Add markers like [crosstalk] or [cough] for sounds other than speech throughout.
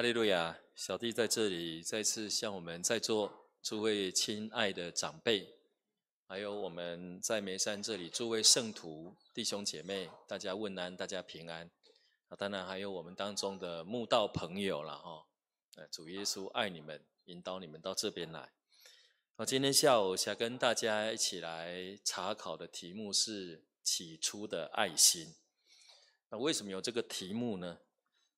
哈利路亚！小弟在这里再次向我们在座诸位亲爱的长辈，还有我们在眉山这里诸位圣徒弟兄姐妹，大家问安，大家平安。啊，当然还有我们当中的慕道朋友了哈。呃，主耶稣爱你们，引导你们到这边来。那今天下午想跟大家一起来查考的题目是起初的爱心。那为什么有这个题目呢？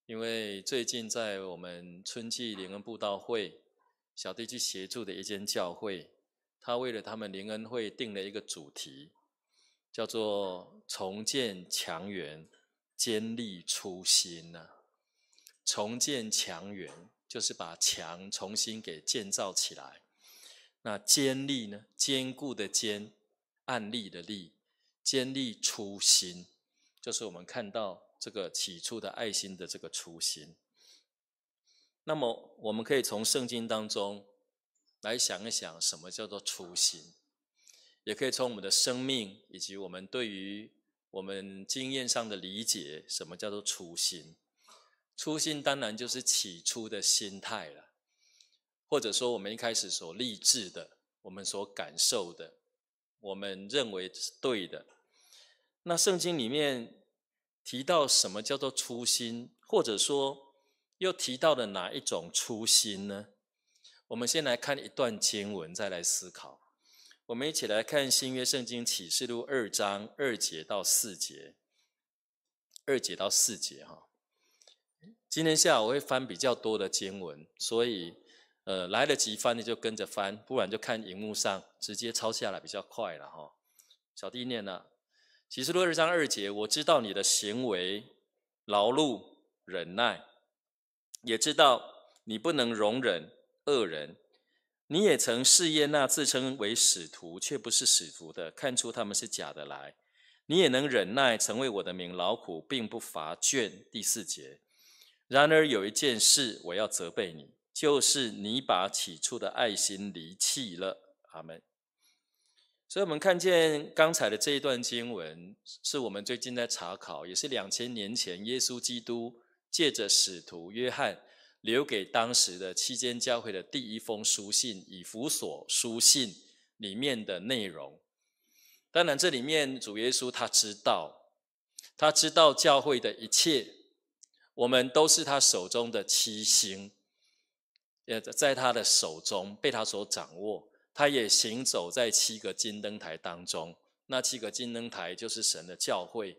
因为最近在我们春季灵恩布道会，小弟去协助的一间教会，他为了他们灵恩会定了一个主题，叫做“重建墙垣，坚立初心”呢。重建墙垣就是把墙重新给建造起来。那坚立呢？坚固的坚，案例的立，坚立初心，就是我们看到。这个起初的爱心的这个初心，那么我们可以从圣经当中来想一想，什么叫做初心？也可以从我们的生命以及我们对于我们经验上的理解，什么叫做初心？初心当然就是起初的心态了，或者说我们一开始所立志的，我们所感受的，我们认为是对的。那圣经里面。提到什么叫做初心，或者说又提到了哪一种初心呢？我们先来看一段经文，再来思考。我们一起来看新约圣经启示录二章二节到四节，二节到四节哈。今天下午会翻比较多的经文，所以呃来得及翻的就跟着翻，不然就看荧幕上直接抄下来比较快了哈。小弟念了。其实，若是张二节，我知道你的行为劳碌忍耐，也知道你不能容忍恶人，你也曾试验那自称为使徒却不是使徒的，看出他们是假的来。你也能忍耐，成为我的名劳苦，并不乏倦。第四节，然而有一件事我要责备你，就是你把起初的爱心离弃了。阿门。所以我们看见刚才的这一段经文，是我们最近在查考，也是两千年前耶稣基督借着使徒约翰留给当时的期间教会的第一封书信——以弗所书信里面的内容。当然，这里面主耶稣他知道，他知道教会的一切，我们都是他手中的七星，也在他的手中被他所掌握。他也行走在七个金灯台当中，那七个金灯台就是神的教会，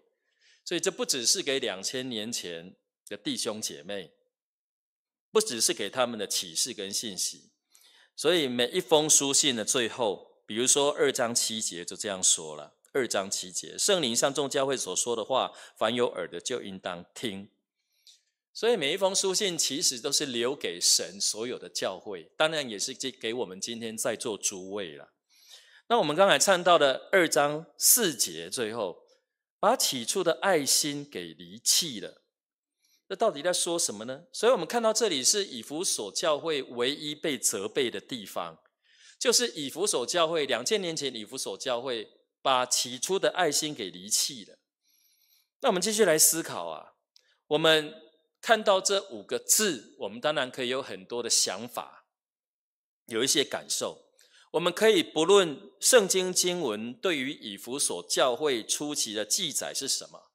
所以这不只是给两千年前的弟兄姐妹，不只是给他们的启示跟信息，所以每一封书信的最后，比如说二章七节就这样说了：二章七节，圣灵上众教会所说的话，凡有耳的就应当听。所以每一封书信其实都是留给神所有的教会，当然也是给给我们今天在座诸位了。那我们刚才唱到的二章四节，最后把起初的爱心给离弃了，那到底在说什么呢？所以我们看到这里是以弗所教会唯一被责备的地方，就是以弗所教会两千年前以弗所教会把起初的爱心给离弃了。那我们继续来思考啊，我们。看到这五个字，我们当然可以有很多的想法，有一些感受。我们可以不论圣经经文对于以弗所教会初期的记载是什么，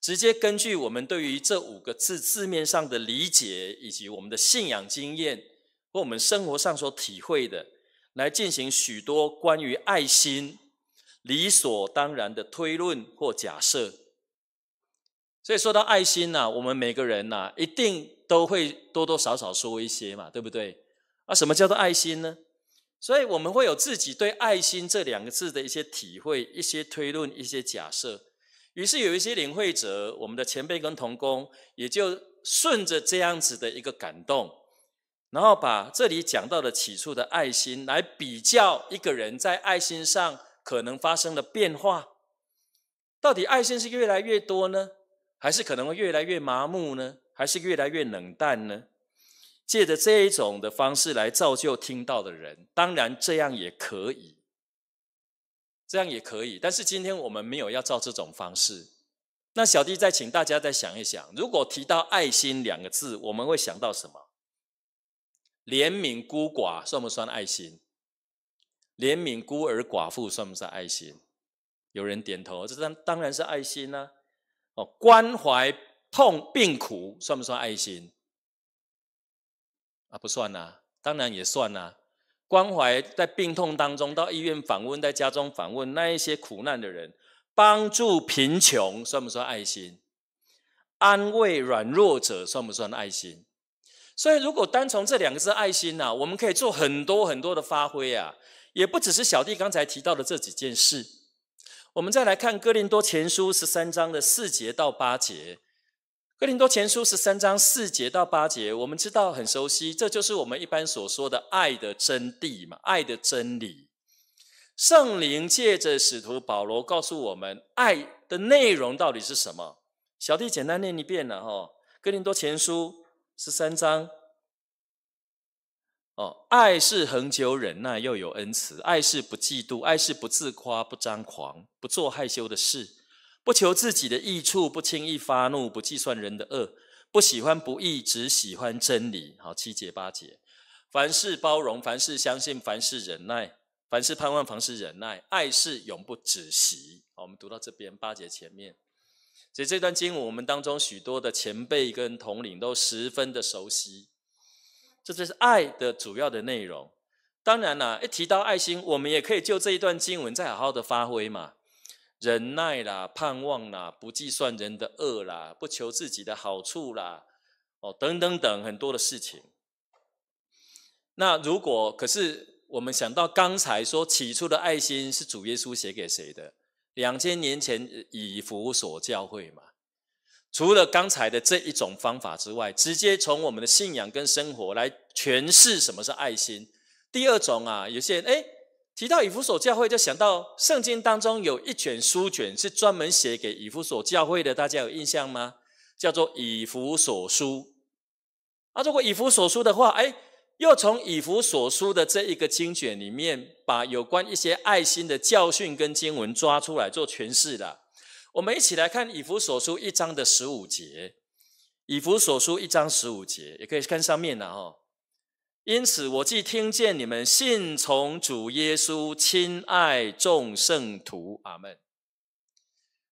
直接根据我们对于这五个字字面上的理解，以及我们的信仰经验和我们生活上所体会的，来进行许多关于爱心理所当然的推论或假设。所以说到爱心呐，我们每个人呐，一定都会多多少少说一些嘛，对不对？啊，什么叫做爱心呢？所以我们会有自己对爱心这两个字的一些体会、一些推论、一些假设。于是有一些领会者，我们的前辈跟同工，也就顺着这样子的一个感动，然后把这里讲到的起初的爱心，来比较一个人在爱心上可能发生的变化。到底爱心是越来越多呢？还是可能会越来越麻木呢？还是越来越冷淡呢？借着这一种的方式来造就听到的人，当然这样也可以，这样也可以。但是今天我们没有要照这种方式。那小弟再请大家再想一想，如果提到爱心两个字，我们会想到什么？怜悯孤寡算不算爱心？怜悯孤儿寡妇算不算爱心？有人点头，这当当然是爱心呢。关怀痛病苦算不算爱心？啊，不算呐，当然也算呐。关怀在病痛当中，到医院访问，在家中访问那一些苦难的人，帮助贫穷算不算爱心？安慰软弱者算不算爱心？所以，如果单从这两个字“爱心”呐，我们可以做很多很多的发挥啊，也不只是小弟刚才提到的这几件事。我们再来看《哥林多前书》十三章的四节到八节，《哥林多前书》十三章四节到八节，我们知道很熟悉，这就是我们一般所说的爱的真谛嘛，爱的真理。圣灵借着使徒保罗告诉我们，爱的内容到底是什么？小弟简单念一遍了哈，《哥林多前书》十三章。哦，爱是恒久忍耐，又有恩慈；爱是不嫉妒，爱是不自夸，不张狂，不做害羞的事，不求自己的益处，不轻易发怒，不计算人的恶，不喜欢不义，只喜欢真理。好，七节八节，凡事包容，凡事相信，凡事忍耐，凡事盼望。凡事忍耐，爱是永不止息。好，我们读到这边八节前面，所以这段经文，我们当中许多的前辈跟统领都十分的熟悉。这就是爱的主要的内容。当然了，一提到爱心，我们也可以就这一段经文再好好的发挥嘛。忍耐啦，盼望啦，不计算人的恶啦，不求自己的好处啦，哦，等等等，很多的事情。那如果可是，我们想到刚才说起初的爱心是主耶稣写给谁的？两千年前以弗所教会嘛。除了刚才的这一种方法之外，直接从我们的信仰跟生活来诠释什么是爱心。第二种啊，有些人哎提到以弗所教会，就想到圣经当中有一卷书卷是专门写给以弗所教会的，大家有印象吗？叫做《以弗所书》。啊，如果《以弗所书》的话，哎，又从《以弗所书》的这一个经卷里面，把有关一些爱心的教训跟经文抓出来做诠释的。我们一起来看以弗所书一章的十五节，以弗所书一章十五节，也可以看上面的哈。因此，我既听见你们信从主耶稣，亲爱众圣徒，阿门。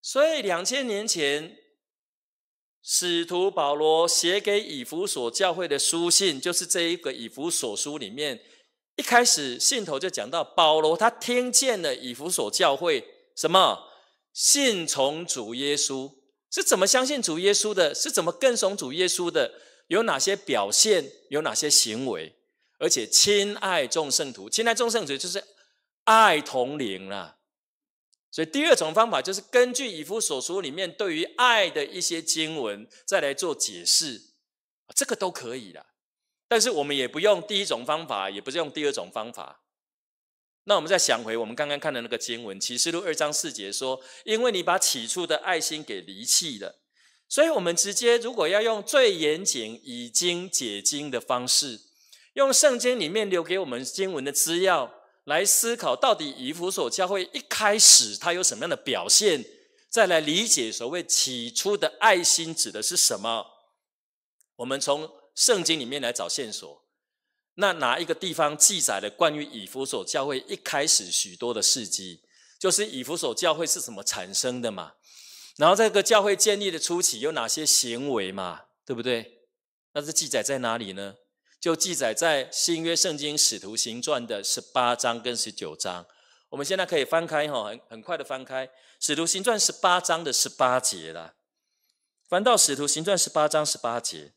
所以，两千年前，使徒保罗写给以弗所教会的书信，就是这一个以弗所书里面，一开始信头就讲到保罗他听见了以弗所教会什么。信从主耶稣是怎么相信主耶稣的？是怎么跟从主耶稣的？有哪些表现？有哪些行为？而且，亲爱众圣徒，亲爱众圣徒就是爱同领了。所以，第二种方法就是根据以夫所书里面对于爱的一些经文再来做解释，这个都可以的。但是，我们也不用第一种方法，也不是用第二种方法。那我们再想回我们刚刚看的那个经文，启示录二章四节说：“因为你把起初的爱心给离弃了。”所以，我们直接如果要用最严谨以经解经的方式，用圣经里面留给我们经文的资料来思考，到底以弗所教会一开始它有什么样的表现，再来理解所谓起初的爱心指的是什么，我们从圣经里面来找线索。那哪一个地方记载了关于以弗所教会一开始许多的事迹？就是以弗所教会是怎么产生的嘛？然后这个教会建立的初期有哪些行为嘛？对不对？那是记载在哪里呢？就记载在新约圣经使徒行传的十八章跟十九章。我们现在可以翻开哈，很很快的翻开使徒行传十八章的十八节了。翻到使徒行传十八章十八节。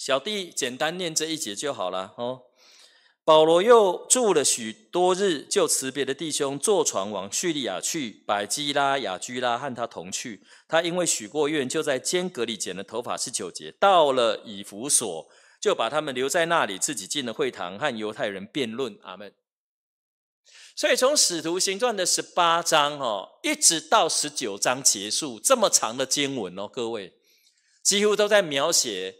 小弟简单念这一节就好了哦。保罗又住了许多日，就辞别的弟兄，坐船往叙利亚去，百基拉、雅居拉和他同去。他因为许过愿，就在间隔里剪了头发是九节。到了以弗所，就把他们留在那里，自己进了会堂，和犹太人辩论。阿门。所以从使徒行传的十八章哦，一直到十九章结束，这么长的经文哦，各位几乎都在描写。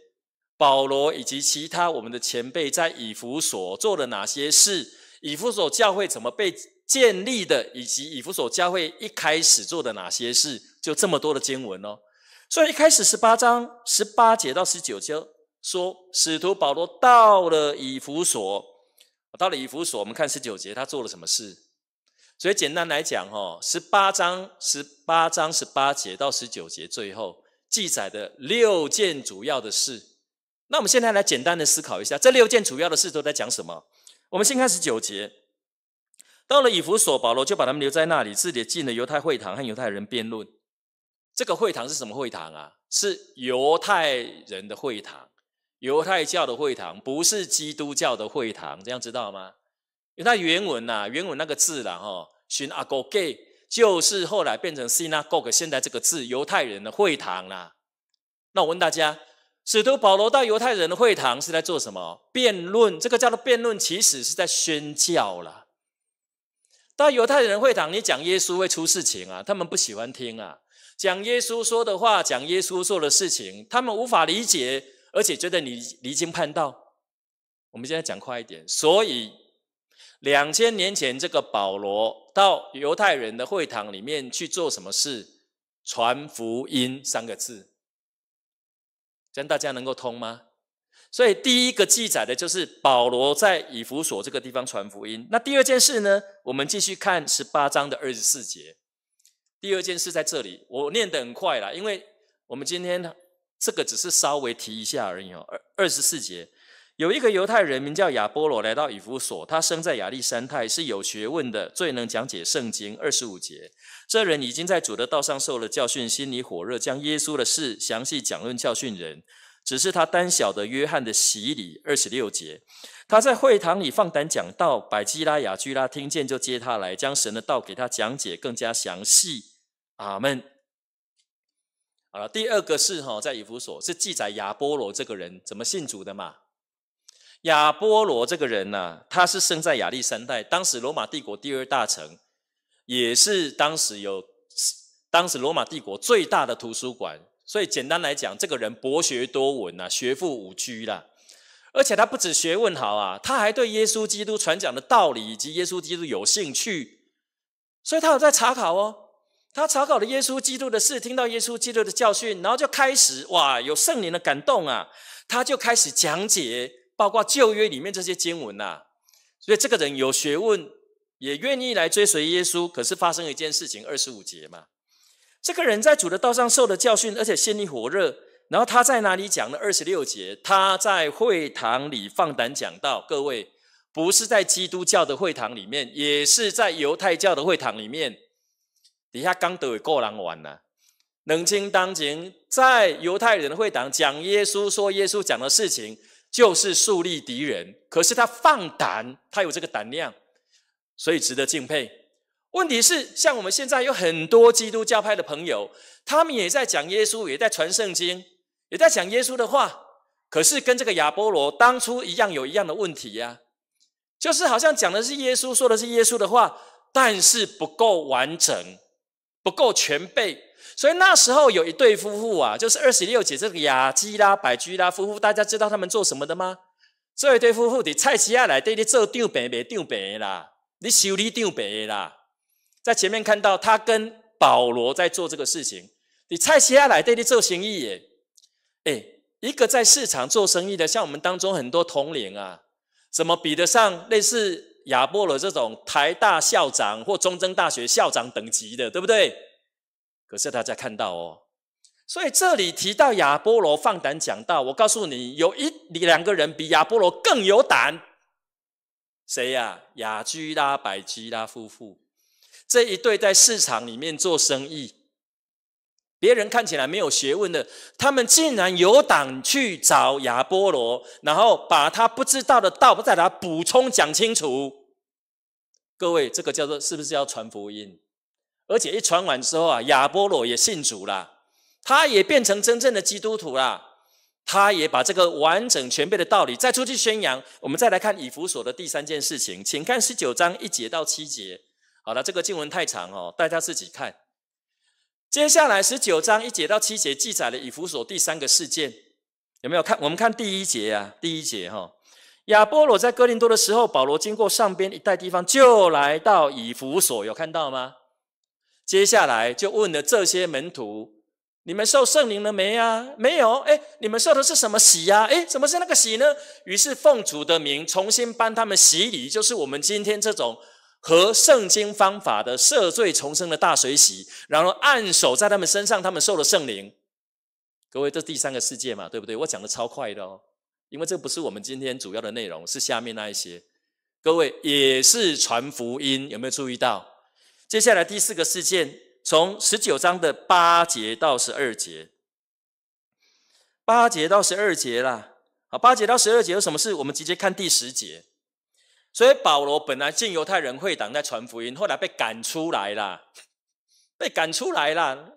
保罗以及其他我们的前辈在以弗所做了哪些事？以弗所教会怎么被建立的？以及以弗所教会一开始做的哪些事？就这么多的经文哦。所以一开始十八章十八节到十九节说，使徒保罗到了以弗所，到了以弗所，我们看十九节他做了什么事。所以简单来讲，哈，十八章十八章十八节到十九节最后记载的六件主要的事。那我们现在来简单的思考一下，这六件主要的事都在讲什么？我们先看十九节，到了以弗所，保罗就把他们留在那里，自己进了犹太会堂，和犹太人辩论。这个会堂是什么会堂啊？是犹太人的会堂，犹太教的会堂，不是基督教的会堂。这样知道吗？因为原文呐，原文那个字啦，哈寻阿哥给，g 就是后来变成 synagogue，现在这个字，犹太人的会堂啦。那我问大家？使徒保罗到犹太人的会堂是在做什么？辩论，这个叫做辩论，其实是在宣教啦。到犹太人会堂，你讲耶稣会出事情啊，他们不喜欢听啊。讲耶稣说的话，讲耶稣做的事情，他们无法理解，而且觉得你离经叛道。我们现在讲快一点，所以两千年前这个保罗到犹太人的会堂里面去做什么事？传福音三个字。这样大家能够通吗？所以第一个记载的就是保罗在以弗所这个地方传福音。那第二件事呢？我们继续看十八章的二十四节。第二件事在这里，我念得很快了，因为我们今天这个只是稍微提一下而已哦。二二十四节。有一个犹太人名叫亚波罗，来到以弗所。他生在亚历山泰，是有学问的，最能讲解圣经二十五节。这人已经在主的道上受了教训，心里火热，将耶稣的事详细讲论教训人。只是他单晓得约翰的洗礼二十六节。他在会堂里放胆讲道，百基拉、雅居拉听见就接他来，将神的道给他讲解更加详细。阿门。好了，第二个是哈，在以弗所是记载亚波罗这个人怎么信主的嘛？亚波罗这个人呢，他是生在亚历山大，当时罗马帝国第二大城，也是当时有当时罗马帝国最大的图书馆。所以简单来讲，这个人博学多闻呐，学富五居啦。而且他不止学问好啊，他还对耶稣基督传讲的道理以及耶稣基督有兴趣，所以他有在查考哦。他查考了耶稣基督的事，听到耶稣基督的教训，然后就开始哇，有圣灵的感动啊，他就开始讲解。包括旧约里面这些经文呐，所以这个人有学问，也愿意来追随耶稣。可是发生一件事情，二十五节嘛，这个人在主的道上受的教训，而且心里火热。然后他在哪里讲呢？二十六节，他在会堂里放胆讲道。各位，不是在基督教的会堂里面，也是在犹太教的会堂里面。底下刚得伟过玩完了，冷清当前，在犹太人的会堂讲耶稣，说耶稣讲的事情。就是树立敌人，可是他放胆，他有这个胆量，所以值得敬佩。问题是，像我们现在有很多基督教派的朋友，他们也在讲耶稣，也在传圣经，也在讲耶稣的话，可是跟这个亚波罗当初一样，有一样的问题呀，就是好像讲的是耶稣，说的是耶稣的话，但是不够完整，不够全备。所以那时候有一对夫妇啊，就是二十六节这个雅基啦、百居啦夫妇，大家知道他们做什么的吗？这一对夫妇，你蔡奇亚来对你做定病、丢病啦，你修理丢病啦。在前面看到他跟保罗在做这个事情，你蔡奇亚来对你做生意耶？哎，一个在市场做生意的，像我们当中很多同龄啊，怎么比得上类似亚波罗这种台大校长或中正大学校长等级的，对不对？可是大家看到哦，所以这里提到亚波罗放胆讲道，我告诉你，有一两个人比亚波罗更有胆，谁呀？雅居拉、百居拉夫妇这一对在市场里面做生意，别人看起来没有学问的，他们竟然有胆去找亚波罗，然后把他不知道的道，在他补充讲清楚。各位，这个叫做是不是要传福音？而且一传完之后啊，亚波罗也信主了，他也变成真正的基督徒了，他也把这个完整全备的道理再出去宣扬。我们再来看以弗所的第三件事情，请看十九章一节到七节。好了，这个经文太长哦，大家自己看。接下来十九章一节到七节记载了以弗所第三个事件，有没有看？我们看第一节啊，第一节哈，亚波罗在哥林多的时候，保罗经过上边一带地方，就来到以弗所，有看到吗？接下来就问了这些门徒：“你们受圣灵了没呀？没有？哎，你们受的是什么洗呀？哎，怎么是那个洗呢？于是奉主的名重新帮他们洗礼，就是我们今天这种和圣经方法的赦罪重生的大水洗，然后按手在他们身上，他们受了圣灵。各位，这第三个世界嘛，对不对？我讲的超快的哦，因为这不是我们今天主要的内容，是下面那一些。各位也是传福音，有没有注意到？接下来第四个事件，从十九章的八节到十二节，八节到十二节啦。啊，八节到十二节有什么事？我们直接看第十节。所以保罗本来进犹太人会堂在传福音，后来被赶出来了，被赶出来了。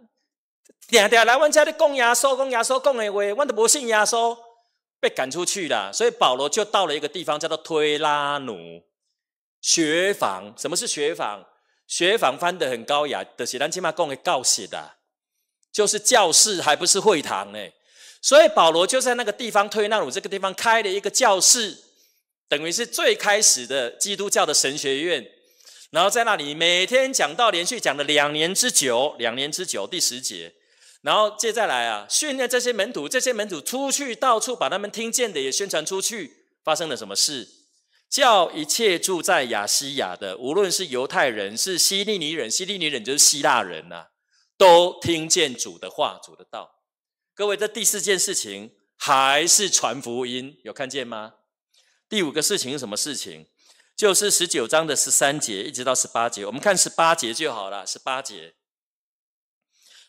天天来，我家里供耶稣，供耶稣供的话，我都不信耶稣，被赶出去了。所以保罗就到了一个地方，叫做推拉努，雪房。什么是雪房？学坊翻的很高雅的，是单起码够会告写的，就是教室，还不是会堂呢。所以保罗就在那个地方，推拿鲁这个地方开了一个教室，等于是最开始的基督教的神学院。然后在那里每天讲到连续讲了两年之久，两年之久，第十节。然后接再来啊，训练这些门徒，这些门徒出去到处把他们听见的也宣传出去。发生了什么事？叫一切住在亚西亚的，无论是犹太人，是希利尼人，希利尼人就是希腊人呐，都听见主的话，主的道。各位，这第四件事情还是传福音，有看见吗？第五个事情是什么事情？就是十九章的十三节一直到十八节，我们看十八节就好了。十八节，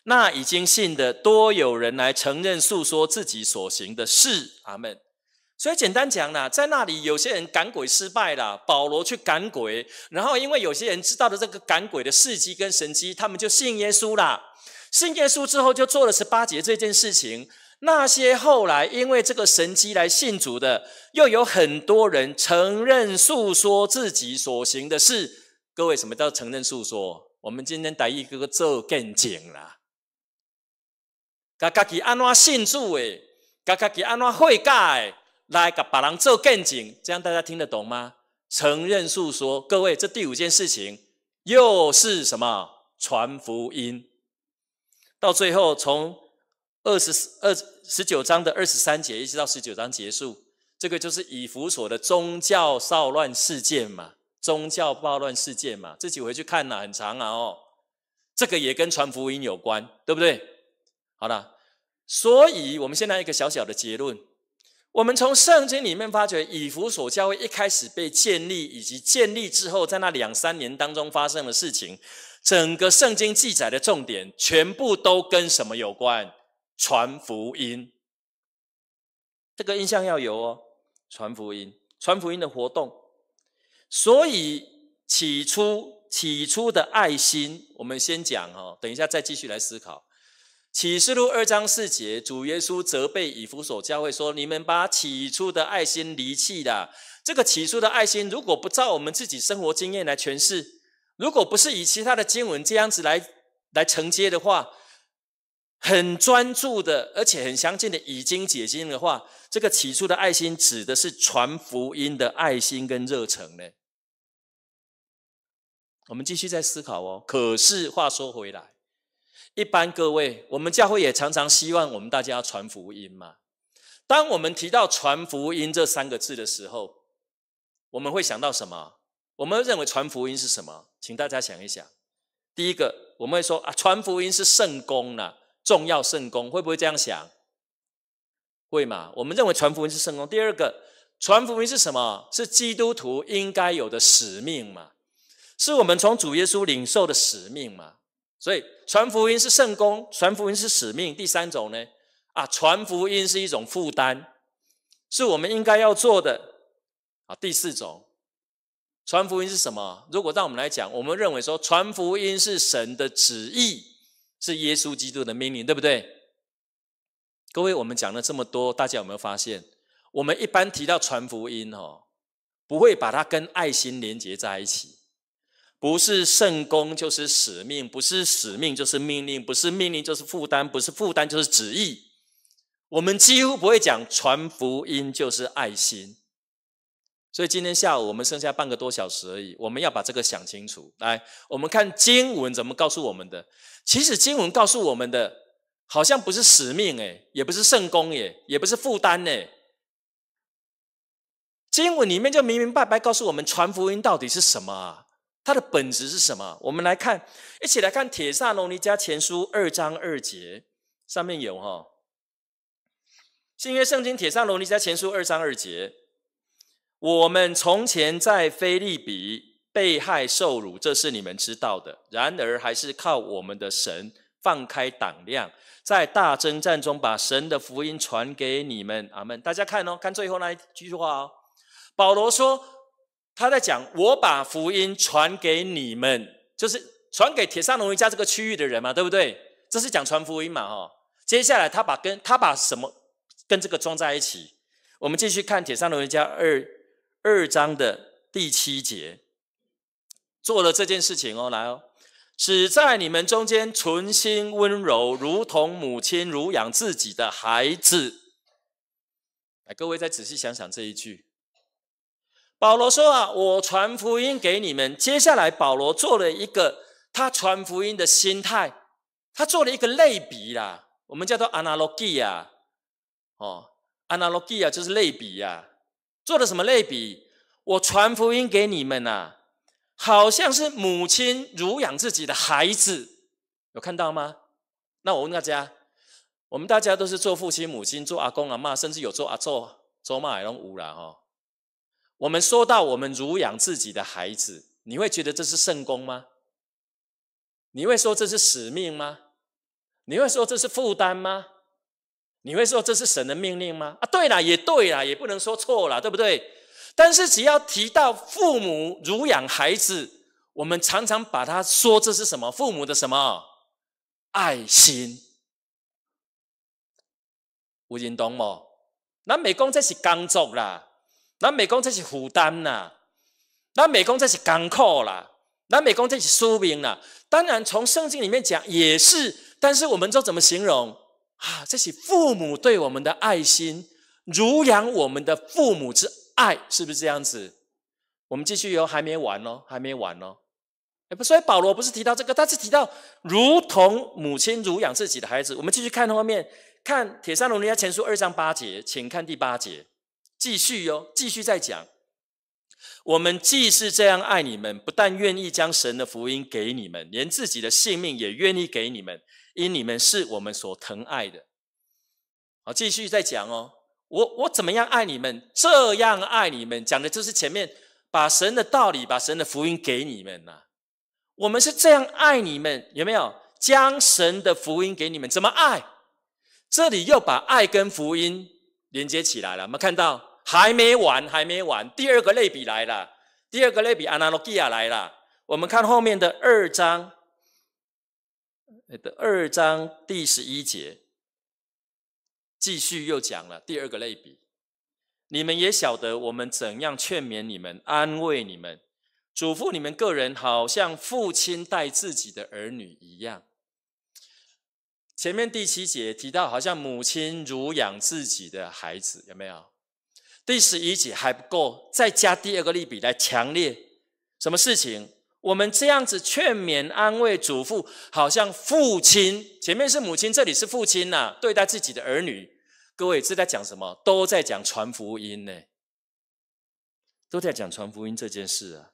那已经信的多有人来承认诉说自己所行的事。阿门。所以简单讲啦，在那里有些人赶鬼失败了，保罗去赶鬼，然后因为有些人知道了这个赶鬼的事迹跟神迹，他们就信耶稣啦。信耶稣之后就做了十八节这件事情。那些后来因为这个神迹来信主的，又有很多人承认诉说自己所行的事。各位，什么叫承认诉说？我们今天戴一个个做更紧啦，家家己安怎信主诶？家家己安怎悔改的。来，把人做更紧，这样大家听得懂吗？承认诉说，各位，这第五件事情又是什么？传福音，到最后从二十二十九章的二十三节一直到十九章结束，这个就是以弗所的宗教骚乱事件嘛，宗教暴乱事件嘛，自己回去看了，很长啊哦，这个也跟传福音有关，对不对？好了，所以我们现在一个小小的结论。我们从圣经里面发觉，以弗所教会一开始被建立，以及建立之后，在那两三年当中发生的事情，整个圣经记载的重点，全部都跟什么有关？传福音，这个印象要有哦。传福音，传福音的活动。所以起初，起初的爱心，我们先讲哦，等一下再继续来思考。启示录二章四节，主耶稣责备以弗所教会说：“你们把起初的爱心离弃了。”这个起初的爱心，如果不照我们自己生活经验来诠释，如果不是以其他的经文这样子来来承接的话，很专注的，而且很详尽的已经解经的话，这个起初的爱心指的是传福音的爱心跟热诚呢？我们继续再思考哦。可是话说回来。一般各位，我们教会也常常希望我们大家传福音嘛。当我们提到传福音这三个字的时候，我们会想到什么？我们认为传福音是什么？请大家想一想。第一个，我们会说啊，传福音是圣功呢，重要圣功，会不会这样想？会嘛？我们认为传福音是圣功。第二个，传福音是什么？是基督徒应该有的使命嘛？是我们从主耶稣领受的使命嘛？所以传福音是圣功，传福音是使命。第三种呢，啊，传福音是一种负担，是我们应该要做的。啊，第四种，传福音是什么？如果让我们来讲，我们认为说传福音是神的旨意，是耶稣基督的命令，对不对？各位，我们讲了这么多，大家有没有发现，我们一般提到传福音哦，不会把它跟爱心连接在一起。不是圣功就是使命，不是使命就是命令，不是命令就是负担，不是负担就是旨意。我们几乎不会讲传福音就是爱心。所以今天下午我们剩下半个多小时而已，我们要把这个想清楚。来，我们看经文怎么告诉我们的。其实经文告诉我们的好像不是使命，哎，也不是圣功诶，也不是负担，哎。经文里面就明明白白告诉我们，传福音到底是什么啊？它的本质是什么？我们来看，一起来看《铁萨罗尼加前书》二章二节，上面有哈，《新约圣经》《铁萨罗尼加前书》二章二节，我们从前在菲利比被害受辱，这是你们知道的。然而，还是靠我们的神放开胆量，在大征战中把神的福音传给你们。阿门。大家看哦，看最后那一句话哦，保罗说。他在讲，我把福音传给你们，就是传给铁山龙一家这个区域的人嘛，对不对？这是讲传福音嘛，哈。接下来他把跟他把什么跟这个装在一起？我们继续看《铁山龙一家》二二章的第七节，做了这件事情哦，来哦，使在你们中间存心温柔，如同母亲乳养自己的孩子。来，各位再仔细想想这一句。保罗说：“啊，我传福音给你们。”接下来，保罗做了一个他传福音的心态，他做了一个类比啦，我们叫做 analogy 啊，哦，analogy 啊，就是类比呀。做了什么类比？我传福音给你们啊，好像是母亲乳养自己的孩子，有看到吗？那我问大家，我们大家都是做父亲、母亲，做阿公、阿妈，甚至有做阿祖、做妈那种五了哈。我们说到我们儒养自己的孩子，你会觉得这是圣功吗？你会说这是使命吗？你会说这是负担吗？你会说这是神的命令吗？啊，对了，也对了，也不能说错了，对不对？但是只要提到父母儒养孩子，我们常常把他说这是什么？父母的什么？爱心？有人懂吗？那没讲这是工作啦。那美工真是负担呐，那美工真是艰苦啦，那美工真是输命啦。当然，从圣经里面讲也是，但是我们说怎么形容啊？这是父母对我们的爱心，濡养我们的父母之爱，是不是这样子？我们继续哦，还没完哦，还没完哦。哎，不，所以保罗不是提到这个，他是提到如同母亲濡养自己的孩子。我们继续看后面，看《铁山龙人家前书二章八节，请看第八节。继续哟，继续再讲。我们既是这样爱你们，不但愿意将神的福音给你们，连自己的性命也愿意给你们，因你们是我们所疼爱的。好，继续再讲哦。我我怎么样爱你们？这样爱你们，讲的就是前面把神的道理、把神的福音给你们呐。我们是这样爱你们，有没有将神的福音给你们？怎么爱？这里又把爱跟福音连接起来了。我们看到。还没完，还没完。第二个类比来了，第二个类比 analogia 来了。我们看后面的二章，的二章第十一节，继续又讲了第二个类比。你们也晓得我们怎样劝勉你们、安慰你们、嘱咐你们个人，好像父亲待自己的儿女一样。前面第七节提到，好像母亲乳养自己的孩子，有没有？第十一节还不够，再加第二个例比来强烈。什么事情？我们这样子劝勉、安慰、祖父，好像父亲前面是母亲，这里是父亲呐。对待自己的儿女，各位，是在讲什么？都在讲传福音呢，都在讲传福音这件事啊。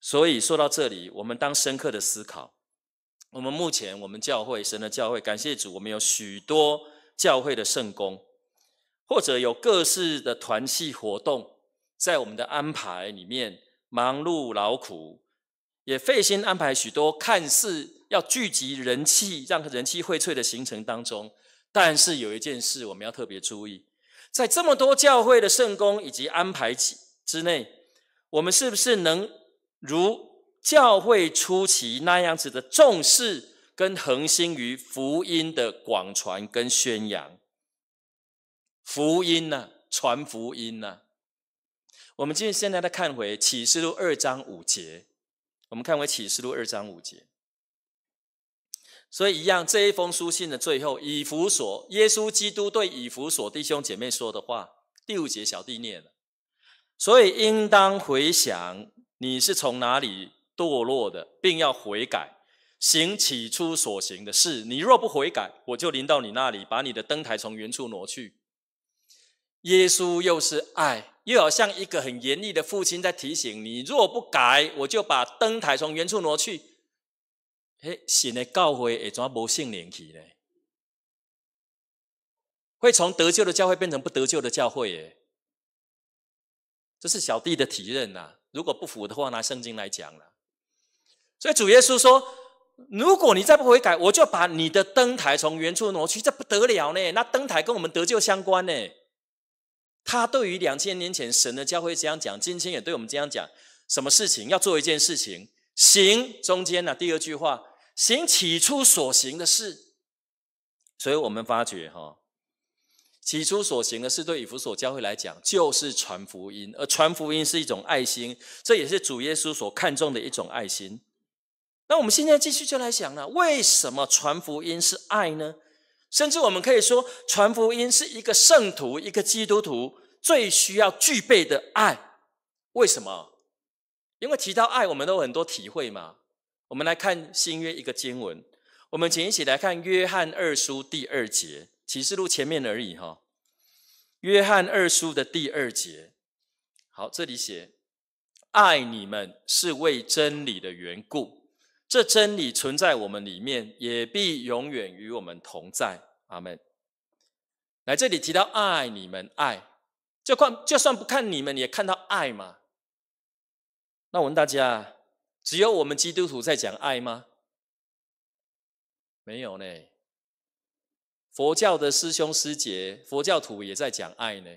所以说到这里，我们当深刻的思考：我们目前我们教会，神的教会，感谢主，我们有许多教会的圣公。或者有各式的团契活动，在我们的安排里面忙碌劳苦，也费心安排许多看似要聚集人气、让人气荟萃的行程当中。但是有一件事我们要特别注意，在这么多教会的圣公以及安排之之内，我们是不是能如教会初期那样子的重视跟恒心于福音的广传跟宣扬？福音呢？传福音呢？我们今天先来再看回启示录二章五节，我们看回启示录二章五节。所以一样，这一封书信的最后，以弗所耶稣基督对以弗所弟兄姐妹说的话，第五节小弟念了。所以应当回想你是从哪里堕落的，并要悔改，行起初所行的事。你若不悔改，我就临到你那里，把你的灯台从原处挪去。耶稣又是爱，又好像一个很严厉的父亲在提醒你：，如果不改，我就把灯台从原处挪去。哎，神的教会也怎没幸临起呢？会从得救的教会变成不得救的教会耶？这是小弟的体认呐。如果不符的话，拿圣经来讲了。所以主耶稣说：，如果你再不悔改，我就把你的灯台从原处挪去，这不得了呢。那灯台跟我们得救相关呢。他对于两千年前神的教会这样讲，今天也对我们这样讲，什么事情要做一件事情？行中间呢，第二句话，行起初所行的事。所以我们发觉哈，起初所行的事对以弗所教会来讲，就是传福音，而传福音是一种爱心，这也是主耶稣所看重的一种爱心。那我们现在继续就来想了，为什么传福音是爱呢？甚至我们可以说，传福音是一个圣徒、一个基督徒最需要具备的爱。为什么？因为提到爱，我们都很多体会嘛。我们来看新约一个经文，我们请一起来看约翰二书第二节，启示录前面而已哈。约翰二书的第二节，好，这里写：爱你们是为真理的缘故。这真理存在我们里面，也必永远与我们同在。阿门。来这里提到爱你们，爱就看，就算不看你们，也看到爱嘛。那我问大家，只有我们基督徒在讲爱吗？没有呢。佛教的师兄师姐，佛教徒也在讲爱呢。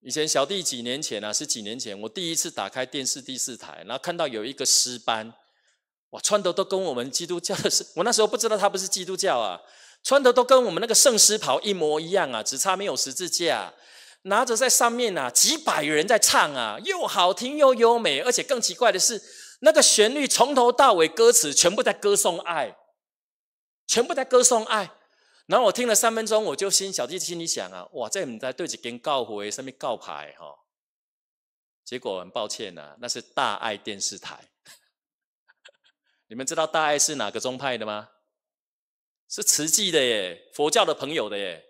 以前小弟几年前啊，是几年前，我第一次打开电视第四台，然后看到有一个师班，我穿的都跟我们基督教是，[laughs] 我那时候不知道他不是基督教啊，穿的都跟我们那个圣诗袍一模一样啊，只差没有十字架，拿着在上面啊，几百人在唱啊，又好听又优美，而且更奇怪的是，那个旋律从头到尾歌词全部在歌颂爱，全部在歌颂爱。然后我听了三分钟，我就心小弟心里想啊，哇，这你在对着根告回上面告牌哈。结果很抱歉啊，那是大爱电视台。你们知道大爱是哪个宗派的吗？是慈济的耶，佛教的朋友的耶，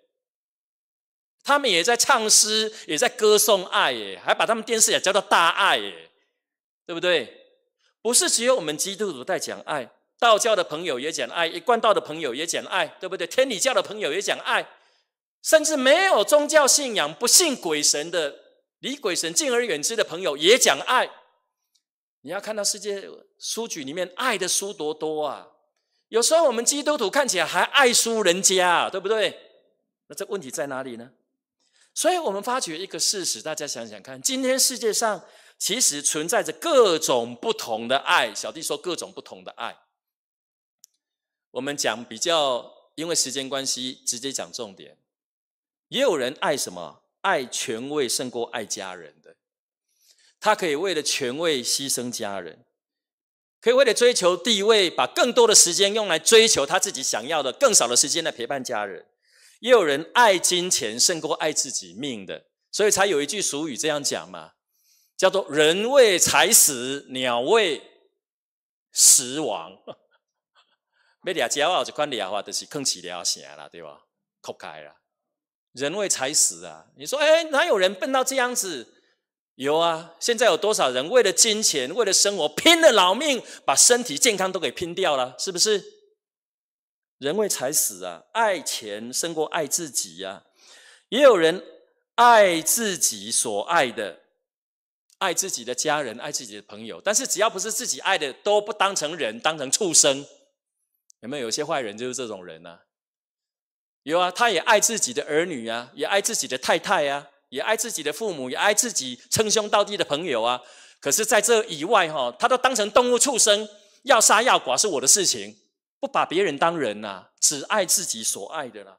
他们也在唱诗，也在歌颂爱耶，还把他们电视也叫做大爱耶，对不对？不是只有我们基督徒在讲爱，道教的朋友也讲爱，一贯道的朋友也讲爱，对不对？天理教的朋友也讲爱，甚至没有宗教信仰、不信鬼神的，离鬼神敬而远之的朋友也讲爱。你要看到世界书局里面爱的书多多啊！有时候我们基督徒看起来还爱输人家，对不对？那这问题在哪里呢？所以我们发觉一个事实，大家想想看，今天世界上其实存在着各种不同的爱。小弟说各种不同的爱，我们讲比较，因为时间关系，直接讲重点。也有人爱什么？爱权位胜过爱家人。他可以为了权位牺牲家人，可以为了追求地位，把更多的时间用来追求他自己想要的，更少的时间来陪伴家人。也有人爱金钱胜过爱自己命的，所以才有一句俗语这样讲嘛，叫做“人为财死，鸟为食亡”。[laughs] 要聊家话，就看聊话，就是空气聊啥了，对吧？抠开了，人为财死啊！你说，哎，哪有人笨到这样子？有啊，现在有多少人为了金钱、为了生活拼了老命，把身体健康都给拼掉了？是不是？人为财死啊，爱钱胜过爱自己呀。也有人爱自己所爱的，爱自己的家人，爱自己的朋友。但是只要不是自己爱的，都不当成人，当成畜生。有没有？有些坏人就是这种人呢？有啊，他也爱自己的儿女啊，也爱自己的太太啊。也爱自己的父母，也爱自己称兄道弟的朋友啊。可是，在这以外哈，他都当成动物畜生，要杀要剐是我的事情，不把别人当人呐，只爱自己所爱的啦。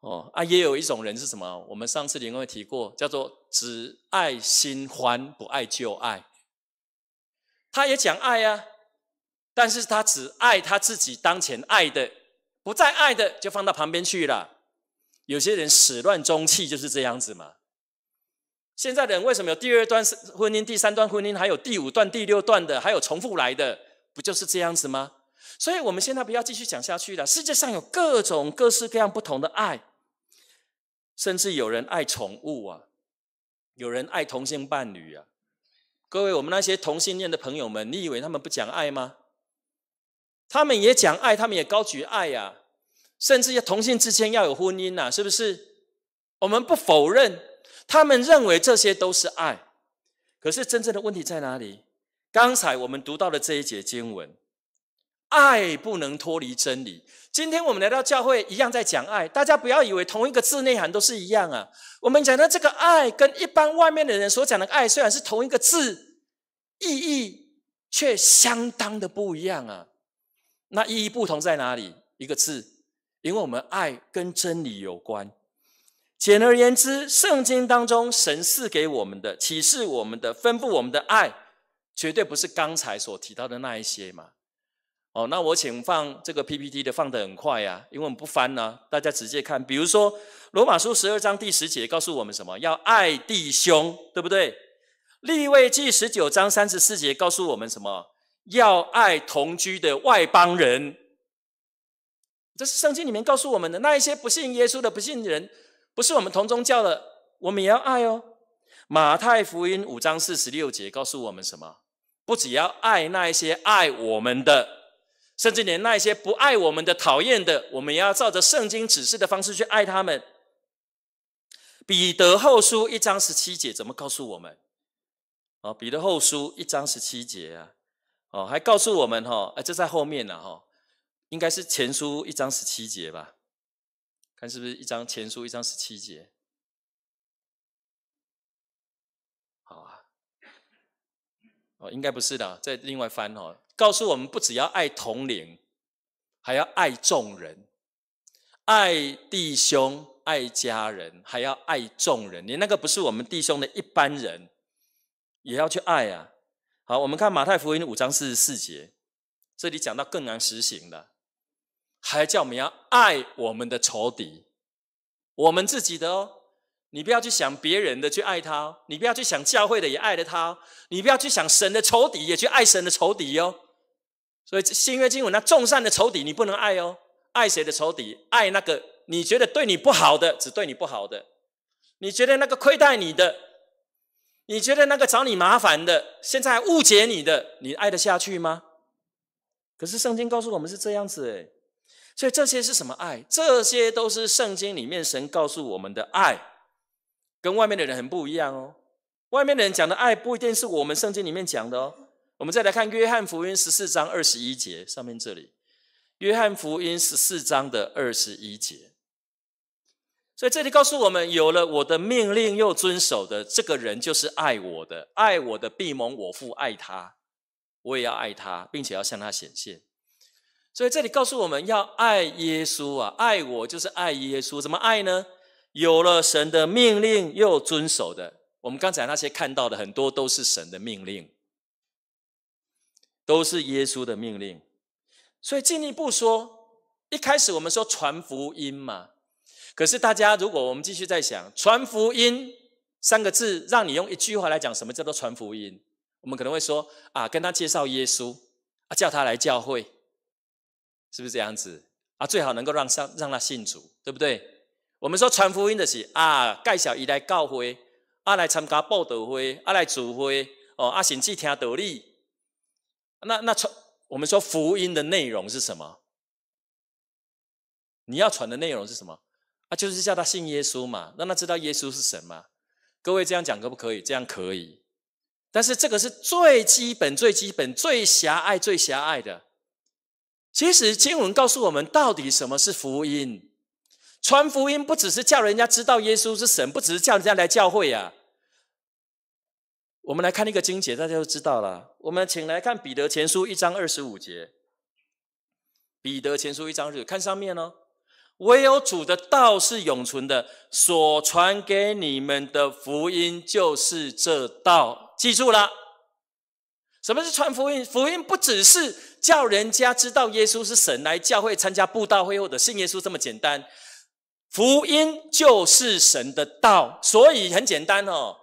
哦啊，也有一种人是什么？我们上次林慧提过，叫做只爱新欢不爱旧爱。他也讲爱呀，但是他只爱他自己当前爱的，不再爱的就放到旁边去了。有些人始乱终弃就是这样子嘛。现在人为什么有第二段婚姻、第三段婚姻，还有第五段、第六段的，还有重复来的，不就是这样子吗？所以，我们现在不要继续讲下去了。世界上有各种各式各样不同的爱，甚至有人爱宠物啊，有人爱同性伴侣啊。各位，我们那些同性恋的朋友们，你以为他们不讲爱吗？他们也讲爱，他们也高举爱呀。甚至要同性之间要有婚姻呐，是不是？我们不否认他们认为这些都是爱，可是真正的问题在哪里？刚才我们读到的这一节经文，爱不能脱离真理。今天我们来到教会一样在讲爱，大家不要以为同一个字内涵都是一样啊。我们讲的这个爱，跟一般外面的人所讲的爱，虽然是同一个字，意义却相当的不一样啊。那意义不同在哪里？一个字。因为我们爱跟真理有关，简而言之，圣经当中神赐给我们的、启示我们的、分布我们的爱，绝对不是刚才所提到的那一些嘛。哦，那我请放这个 PPT 的放的很快啊，因为我们不翻呢，大家直接看。比如说，《罗马书》十二章第十节告诉我们什么？要爱弟兄，对不对？《立位记》十九章三十四节告诉我们什么？要爱同居的外邦人。这是圣经里面告诉我们的，那一些不信耶稣的不信人，不是我们同宗教的，我们也要爱哦。马太福音五章四十六节告诉我们什么？不只要爱那一些爱我们的，甚至连那一些不爱我们的、讨厌的，我们也要照着圣经指示的方式去爱他们。彼得后书一章十七节怎么告诉我们？哦，彼得后书一章十七节啊，哦，还告诉我们哈，哎，这在后面了哈。应该是前书一章十七节吧，看是不是一章前书一章十七节。好啊，哦，应该不是的，再另外翻哦。告诉我们，不只要爱同龄，还要爱众人，爱弟兄，爱家人，还要爱众人。你那个不是我们弟兄的一般人，也要去爱啊。好，我们看马太福音五章四十四节，这里讲到更难实行的。还叫我们要爱我们的仇敌，我们自己的哦。你不要去想别人的，去爱他哦。你不要去想教会的，也爱的他哦。你不要去想神的仇敌，也去爱神的仇敌哦。所以新约经文那众善的仇敌，你不能爱哦。爱谁的仇敌？爱那个你觉得对你不好的，只对你不好的。你觉得那个亏待你的，你觉得那个找你麻烦的，现在误解你的，你爱得下去吗？可是圣经告诉我们是这样子诶所以这些是什么爱？这些都是圣经里面神告诉我们的爱，跟外面的人很不一样哦。外面的人讲的爱不一定是我们圣经里面讲的哦。我们再来看《约翰福音》十四章二十一节上面这里，《约翰福音》十四章的二十一节。所以这里告诉我们，有了我的命令又遵守的这个人，就是爱我的，爱我的必蒙我父爱他，我也要爱他，并且要向他显现。所以这里告诉我们要爱耶稣啊，爱我就是爱耶稣。怎么爱呢？有了神的命令又遵守的。我们刚才那些看到的很多都是神的命令，都是耶稣的命令。所以进一步说，一开始我们说传福音嘛，可是大家如果我们继续在想“传福音”三个字，让你用一句话来讲什么叫做传福音，我们可能会说啊，跟他介绍耶稣啊，叫他来教会。是不是这样子啊？最好能够让上让他信主，对不对？我们说传福音的是啊，盖小姨来告会，阿来参加报德会，阿来主会哦，阿神气听得力。那那传我们说福音的内容是什么？你要传的内容是什么？啊，就是叫他信耶稣嘛，让他知道耶稣是神嘛。各位这样讲可不可以？这样可以。但是这个是最基本、最基本、最狭隘、最狭隘的。其实经文告诉我们，到底什么是福音？传福音不只是叫人家知道耶稣是神，不只是叫人家来教会啊。我们来看一个经节，大家就知道了。我们请来看彼得前书一章二十五节。彼得前书一章日看上面呢，唯有主的道是永存的，所传给你们的福音就是这道，记住了。什么是传福音？福音不只是叫人家知道耶稣是神来教会参加布道会或者信耶稣这么简单，福音就是神的道。所以很简单哦。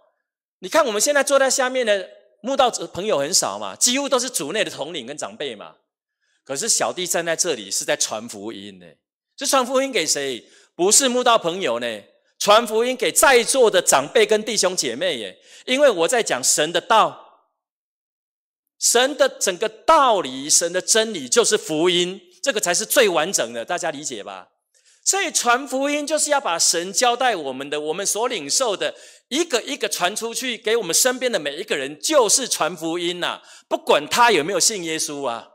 你看我们现在坐在下面的慕道朋友很少嘛，几乎都是组内的统领跟长辈嘛。可是小弟站在这里是在传福音呢。这传福音给谁？不是慕道朋友呢？传福音给在座的长辈跟弟兄姐妹耶，因为我在讲神的道。神的整个道理，神的真理就是福音，这个才是最完整的，大家理解吧？所以传福音就是要把神交代我们的，我们所领受的一个一个传出去，给我们身边的每一个人，就是传福音呐。不管他有没有信耶稣啊，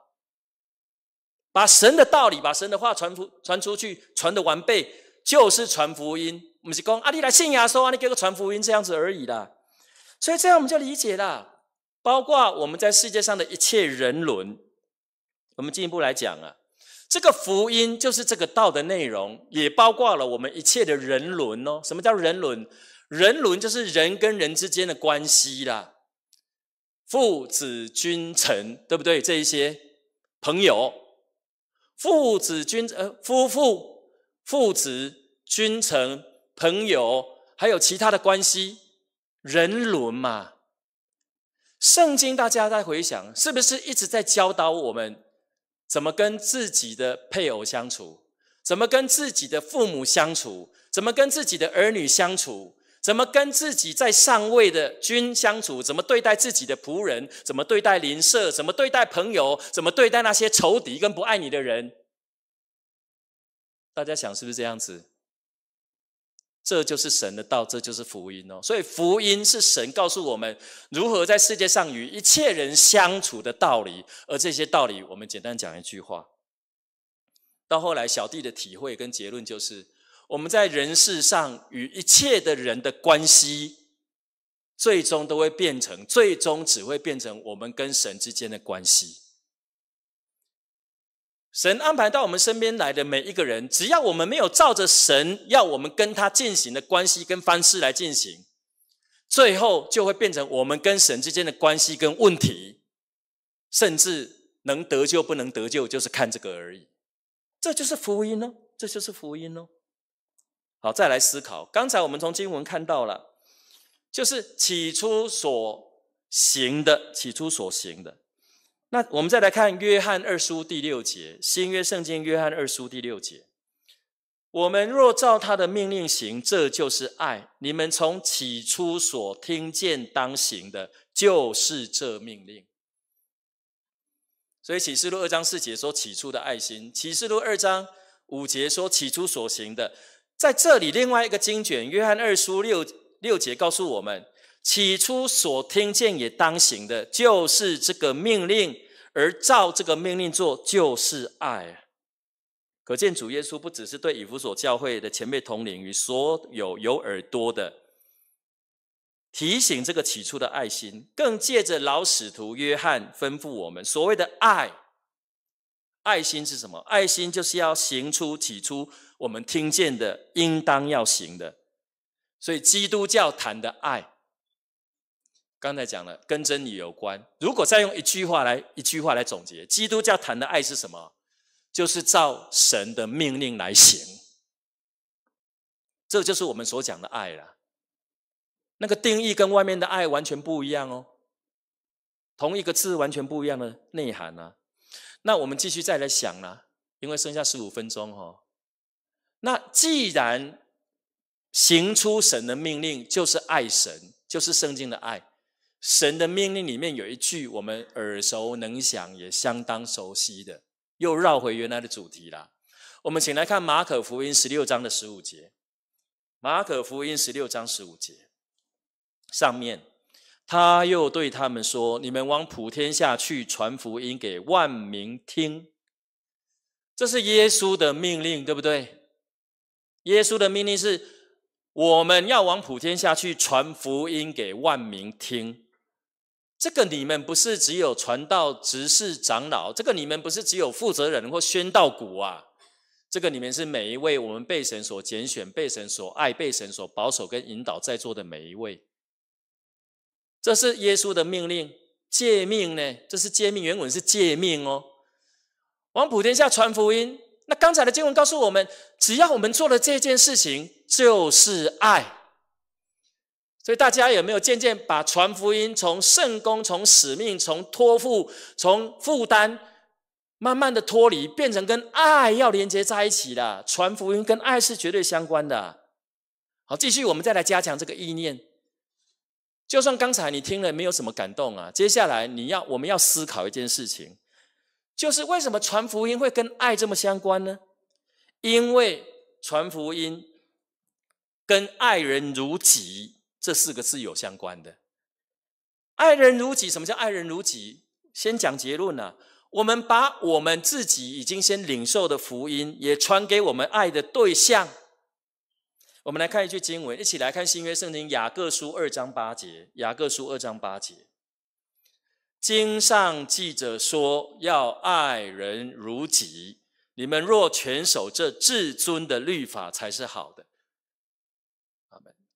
把神的道理，把神的话传出传出去，传的完备，就是传福音。我们是讲啊，你来信耶稣啊，你给个传福音这样子而已啦。所以这样我们就理解了。包括我们在世界上的一切人伦，我们进一步来讲啊，这个福音就是这个道的内容，也包括了我们一切的人伦哦。什么叫人伦？人伦就是人跟人之间的关系啦，父子、君臣，对不对？这一些朋友、父子君呃夫妇、父子、君臣、朋友，还有其他的关系，人伦嘛。圣经，大家再回想，是不是一直在教导我们怎么跟自己的配偶相处，怎么跟自己的父母相处，怎么跟自己的儿女相处，怎么跟自己在上位的君相处，怎么对待自己的仆人，怎么对待邻舍，怎么对待朋友，怎么对待那些仇敌跟不爱你的人？大家想是不是这样子？这就是神的道，这就是福音哦。所以福音是神告诉我们如何在世界上与一切人相处的道理，而这些道理，我们简单讲一句话。到后来，小弟的体会跟结论就是，我们在人世上与一切的人的关系，最终都会变成，最终只会变成我们跟神之间的关系。神安排到我们身边来的每一个人，只要我们没有照着神要我们跟他进行的关系跟方式来进行，最后就会变成我们跟神之间的关系跟问题，甚至能得救不能得救，就是看这个而已。这就是福音哦，这就是福音哦。好，再来思考。刚才我们从经文看到了，就是起初所行的，起初所行的。那我们再来看约翰二书第六节，新约圣经约翰二书第六节，我们若照他的命令行，这就是爱。你们从起初所听见当行的，就是这命令。所以启示录二章四节说起初的爱心，启示录二章五节说起初所行的，在这里另外一个经卷约翰二书六六节告诉我们。起初所听见也当行的，就是这个命令，而照这个命令做就是爱。可见主耶稣不只是对以弗所教会的前辈统领与所有有耳朵的提醒这个起初的爱心，更借着老使徒约翰吩咐我们：所谓的爱，爱心是什么？爱心就是要行出起初我们听见的，应当要行的。所以基督教谈的爱。刚才讲了，跟真理有关。如果再用一句话来，一句话来总结，基督教谈的爱是什么？就是照神的命令来行。这就是我们所讲的爱了。那个定义跟外面的爱完全不一样哦，同一个字，完全不一样的内涵啊。那我们继续再来想啊，因为剩下十五分钟哦。那既然行出神的命令，就是爱神，就是圣经的爱。神的命令里面有一句我们耳熟能详，也相当熟悉的，又绕回原来的主题啦。我们请来看马可福音十六章的十五节。马可福音十六章十五节上面，他又对他们说：“你们往普天下去，传福音给万民听。”这是耶稣的命令，对不对？耶稣的命令是：我们要往普天下去，传福音给万民听。这个你们不是只有传道执事长老，这个你们不是只有负责人或宣道股啊，这个里面是每一位我们被神所拣选、被神所爱、被神所保守跟引导在座的每一位。这是耶稣的命令，借命呢？这是借命，原文是借命哦。往普天下传福音。那刚才的经文告诉我们，只要我们做了这件事情，就是爱。所以大家有没有渐渐把传福音从圣功、从使命、从托付、从负担，慢慢的脱离，变成跟爱要连接在一起的？传福音跟爱是绝对相关的。好，继续，我们再来加强这个意念。就算刚才你听了没有什么感动啊，接下来你要我们要思考一件事情，就是为什么传福音会跟爱这么相关呢？因为传福音跟爱人如己。这四个字有相关的，爱人如己。什么叫爱人如己？先讲结论了。我们把我们自己已经先领受的福音，也传给我们爱的对象。我们来看一句经文，一起来看新约圣经雅各书二章八节。雅各书二章八节，经上记着说：“要爱人如己。”你们若全守这至尊的律法，才是好的。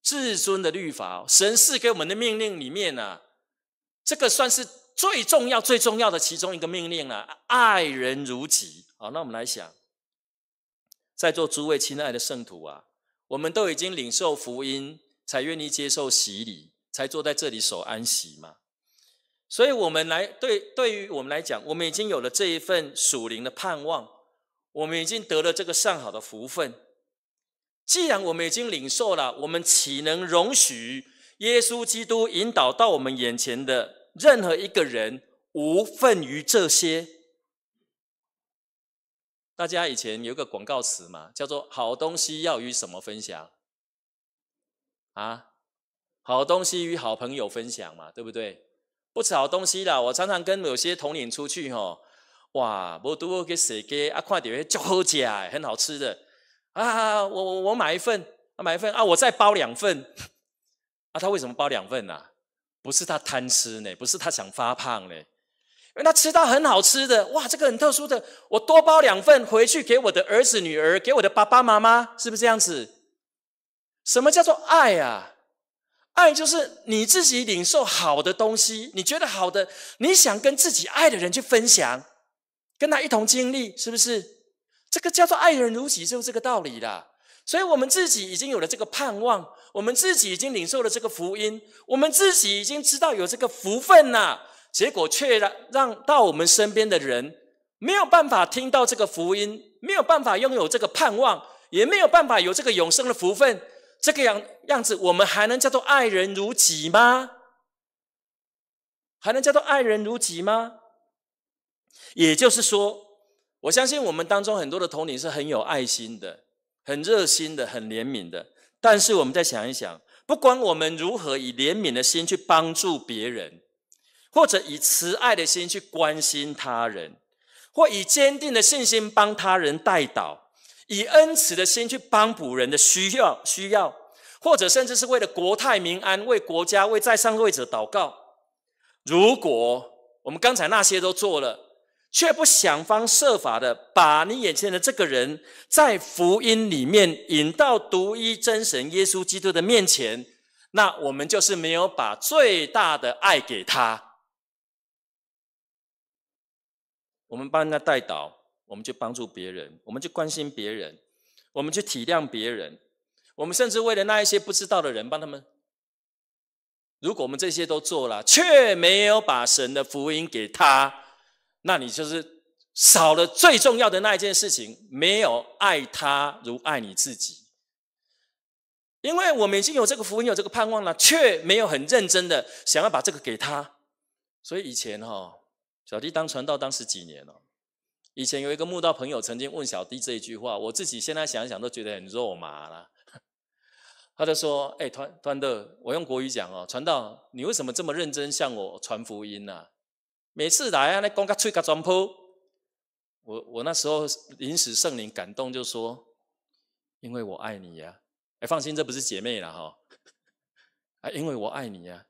至尊的律法，神赐给我们的命令里面呢，这个算是最重要、最重要的其中一个命令了。爱人如己。好，那我们来想，在座诸位亲爱的圣徒啊，我们都已经领受福音，才愿意接受洗礼，才坐在这里守安息嘛。所以，我们来对对于我们来讲，我们已经有了这一份属灵的盼望，我们已经得了这个上好的福分。既然我们已经领受了，我们岂能容许耶稣基督引导到我们眼前的任何一个人无份于这些？大家以前有个广告词嘛，叫做好东西要与什么分享？啊，好东西与好朋友分享嘛，对不对？不吃好东西啦！我常常跟某些童领出去吼，哇，无都要去食街啊，看到些足好食，很好吃的。啊！我我我买一份，买一份啊！我再包两份啊！他为什么包两份呢？不是他贪吃呢，不是他想发胖呢，因为他吃到很好吃的，哇！这个很特殊的，我多包两份回去给我的儿子、女儿，给我的爸爸妈妈，是不是这样子？什么叫做爱啊？爱就是你自己领受好的东西，你觉得好的，你想跟自己爱的人去分享，跟他一同经历，是不是？这个叫做爱人如己，就是这个道理啦。所以我们自己已经有了这个盼望，我们自己已经领受了这个福音，我们自己已经知道有这个福分呐。结果却让让到我们身边的人没有办法听到这个福音，没有办法拥有这个盼望，也没有办法有这个永生的福分。这个样样子，我们还能叫做爱人如己吗？还能叫做爱人如己吗？也就是说。我相信我们当中很多的统领是很有爱心的、很热心的、很怜悯的。但是我们再想一想，不管我们如何以怜悯的心去帮助别人，或者以慈爱的心去关心他人，或以坚定的信心帮他人代祷，以恩慈的心去帮补人的需要、需要，或者甚至是为了国泰民安、为国家、为在上位者祷告，如果我们刚才那些都做了。却不想方设法的把你眼前的这个人，在福音里面引到独一真神耶稣基督的面前，那我们就是没有把最大的爱给他。我们帮人家带导，我们就帮助别人，我们就关心别人，我们去体谅别人，我们甚至为了那一些不知道的人帮他们。如果我们这些都做了，却没有把神的福音给他。那你就是少了最重要的那一件事情，没有爱他如爱你自己，因为我已经有这个福音、有这个盼望了，却没有很认真的想要把这个给他。所以以前哈，小弟当传道当十几年了，以前有一个慕道朋友曾经问小弟这一句话，我自己现在想想都觉得很肉麻了。他就说：“哎，团团的，我用国语讲哦，传道，你为什么这么认真向我传福音呢？”每次来啊，那讲个吹个装泼，我我那时候临时圣灵感动就说：，因为我爱你呀，哎放心这不是姐妹了哈，啊因为我爱你呀，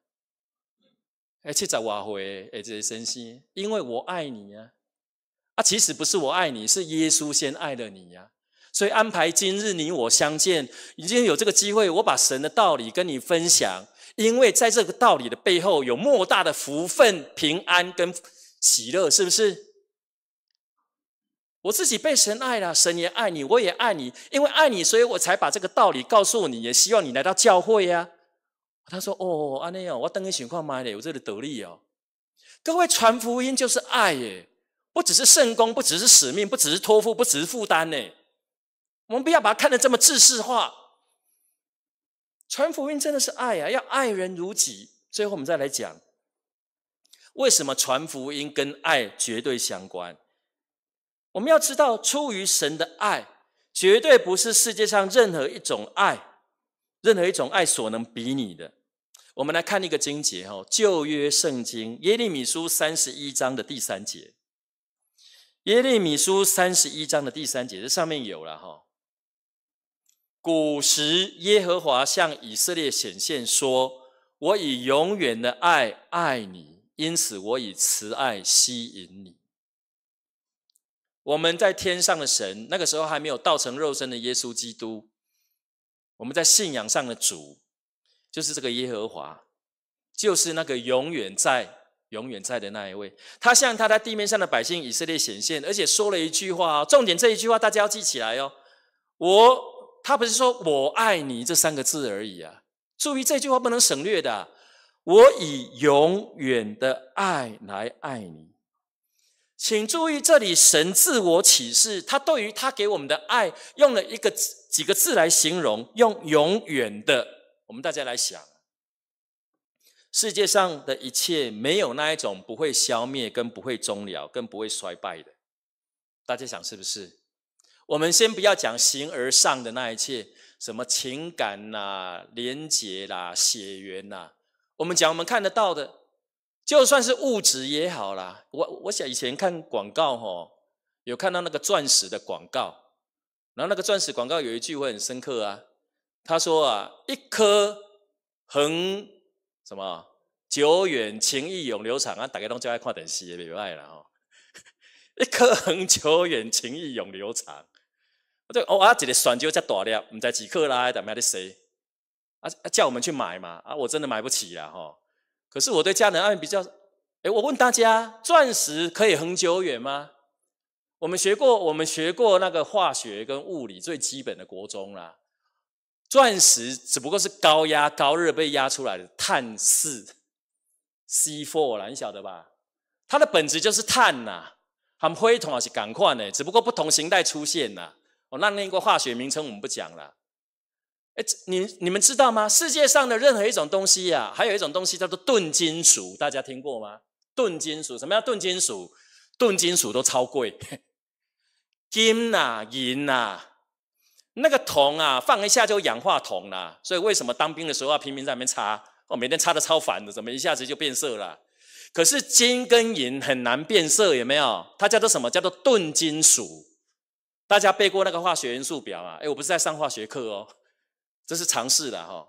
[laughs] 哎七十八黑哎这些身心，因为我爱你呀，啊其实不是我爱你，是耶稣先爱了你呀，所以安排今日你我相见，已经有这个机会，我把神的道理跟你分享。因为在这个道理的背后，有莫大的福分、平安跟喜乐，是不是？我自己被神爱了，神也爱你，我也爱你。因为爱你，所以我才把这个道理告诉你，也希望你来到教会呀。他说：“哦，阿内哦，我等你情况嘛咧，我这里得力哦。各位传福音就是爱耶，不只是圣功，不只是使命，不只是托付，不只是负担呢。我们不要把它看得这么制式化。”传福音真的是爱啊，要爱人如己。最后，我们再来讲，为什么传福音跟爱绝对相关。我们要知道，出于神的爱，绝对不是世界上任何一种爱、任何一种爱所能比拟的。我们来看一个经节哈，《旧约圣经》耶利米书三十一章的第三节，《耶利米书三十一章的第三节》，这上面有了哈。古时，耶和华向以色列显现说：“我以永远的爱爱你，因此我以慈爱吸引你。”我们在天上的神，那个时候还没有道成肉身的耶稣基督，我们在信仰上的主，就是这个耶和华，就是那个永远在、永远在的那一位。他向他在地面上的百姓以色列显现，而且说了一句话，重点这一句话大家要记起来哦。我他不是说我爱你这三个字而已啊！注意这句话不能省略的，我以永远的爱来爱你。请注意这里神自我启示，他对于他给我们的爱，用了一个几个字来形容，用永远的。我们大家来想，世界上的一切没有那一种不会消灭、跟不会终了、跟不会衰败的。大家想是不是？我们先不要讲形而上的那一切，什么情感啊、连结啦、血缘啊，我们讲我们看得到的，就算是物质也好啦。我我想以前看广告吼，有看到那个钻石的广告，然后那个钻石广告有一句会很深刻啊。他说啊，一颗恒什么久远情谊永流长。啊，大家都就爱看电视的，没爱啦哦。[laughs] 一颗恒久远情谊永流长。这哦啊，这个选择在大了。唔知几克拉，还等买得谁？啊啊！叫我们去买嘛！啊，我真的买不起啦吼。可是我对家人啊，比较……哎，我问大家，钻石可以很久远吗？我们学过，我们学过那个化学跟物理最基本的国中啦。钻石只不过是高压高热被压出来的碳四，C4 啦，你晓得吧？它的本质就是碳呐，含灰同啊，是赶快呢，只不过不同形态出现呐。我那那个化学名称我们不讲了，哎，你你们知道吗？世界上的任何一种东西呀，还有一种东西叫做钝金属，大家听过吗？钝金属什么叫钝金属？钝金属都超贵，金呐银呐，那个铜啊，放一下就氧化铜了。所以为什么当兵的时候要拼命在那边擦？我每天擦的超烦的，怎么一下子就变色了？可是金跟银很难变色，有没有？它叫做什么？叫做钝金属。大家背过那个化学元素表啊？哎，我不是在上化学课哦，这是常识的哈。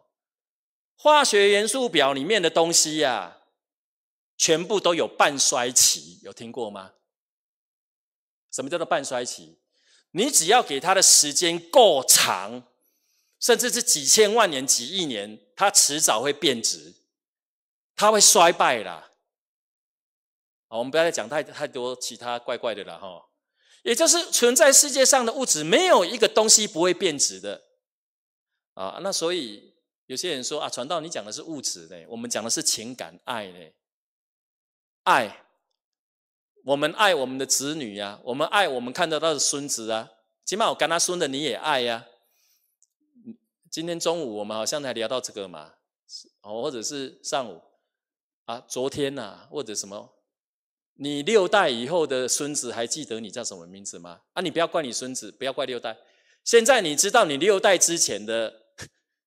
化学元素表里面的东西呀，全部都有半衰期，有听过吗？什么叫做半衰期？你只要给它的时间够长，甚至是几千万年、几亿年，它迟早会变质，它会衰败啦。好，我们不要再讲太太多其他怪怪的了哈。也就是存在世界上的物质，没有一个东西不会变质的啊。那所以有些人说啊，传道，你讲的是物质呢，我们讲的是情感爱呢，爱，我们爱我们的子女呀，我们爱我们看得到的孙子啊。起码我跟他孙子，你也爱呀。今天中午我们好像才聊到这个嘛，哦，或者是上午啊，昨天呐，或者什么。你六代以后的孙子还记得你叫什么名字吗？啊，你不要怪你孙子，不要怪六代。现在你知道你六代之前的